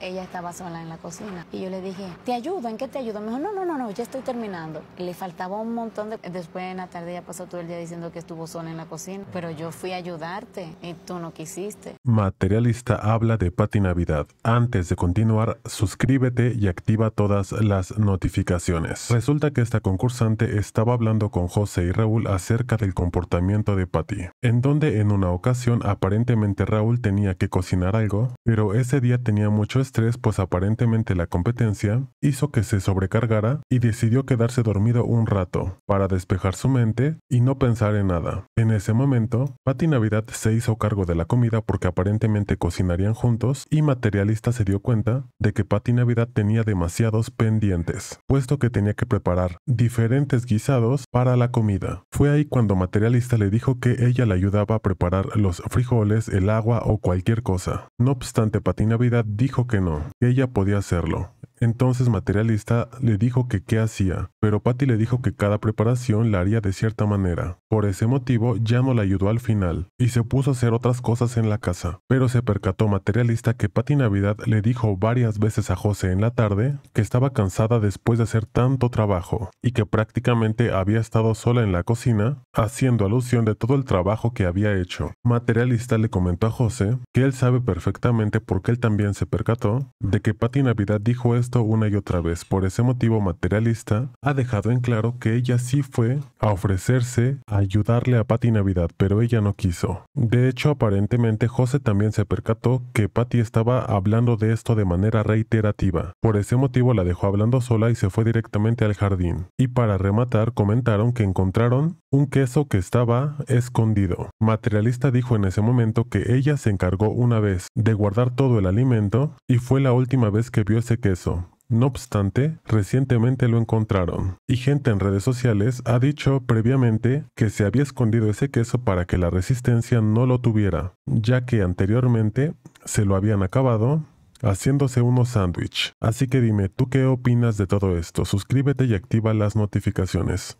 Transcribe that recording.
ella estaba sola en la cocina. Y yo le dije, ¿te ayudo? ¿En qué te ayudo? Me dijo, no, no, no, no, ya estoy terminando. Le faltaba un montón de... Después en la tarde ya pasó todo el día diciendo que estuvo sola en la cocina, pero yo fui a ayudarte y tú no quisiste. Materialista habla de Pati Navidad. Antes de continuar, suscríbete y activa todas las notificaciones. Resulta que esta concursante estaba hablando con José y Raúl acerca del comportamiento de Pati, en donde en una ocasión aparentemente Raúl tenía que cocinar algo, pero ese día tenía mucho pues aparentemente la competencia hizo que se sobrecargara y decidió quedarse dormido un rato para despejar su mente y no pensar en nada. En ese momento, Patty Navidad se hizo cargo de la comida porque aparentemente cocinarían juntos y Materialista se dio cuenta de que Patty Navidad tenía demasiados pendientes, puesto que tenía que preparar diferentes guisados para la comida. Fue ahí cuando Materialista le dijo que ella le ayudaba a preparar los frijoles, el agua o cualquier cosa. No obstante, Patty Navidad dijo que no, ella podía hacerlo entonces materialista le dijo que qué hacía, pero Patty le dijo que cada preparación la haría de cierta manera. Por ese motivo ya no la ayudó al final y se puso a hacer otras cosas en la casa, pero se percató materialista que Patty Navidad le dijo varias veces a José en la tarde que estaba cansada después de hacer tanto trabajo y que prácticamente había estado sola en la cocina, haciendo alusión de todo el trabajo que había hecho. Materialista le comentó a José que él sabe perfectamente porque él también se percató de que Patty Navidad dijo esto una y otra vez. Por ese motivo materialista, ha dejado en claro que ella sí fue a ofrecerse a ayudarle a Patty Navidad, pero ella no quiso. De hecho, aparentemente José también se percató que Patty estaba hablando de esto de manera reiterativa. Por ese motivo la dejó hablando sola y se fue directamente al jardín. Y para rematar, comentaron que encontraron un queso que estaba escondido. Materialista dijo en ese momento que ella se encargó una vez de guardar todo el alimento y fue la última vez que vio ese queso. No obstante, recientemente lo encontraron, y gente en redes sociales ha dicho previamente que se había escondido ese queso para que la resistencia no lo tuviera, ya que anteriormente se lo habían acabado haciéndose unos sándwich. Así que dime, ¿tú qué opinas de todo esto? Suscríbete y activa las notificaciones.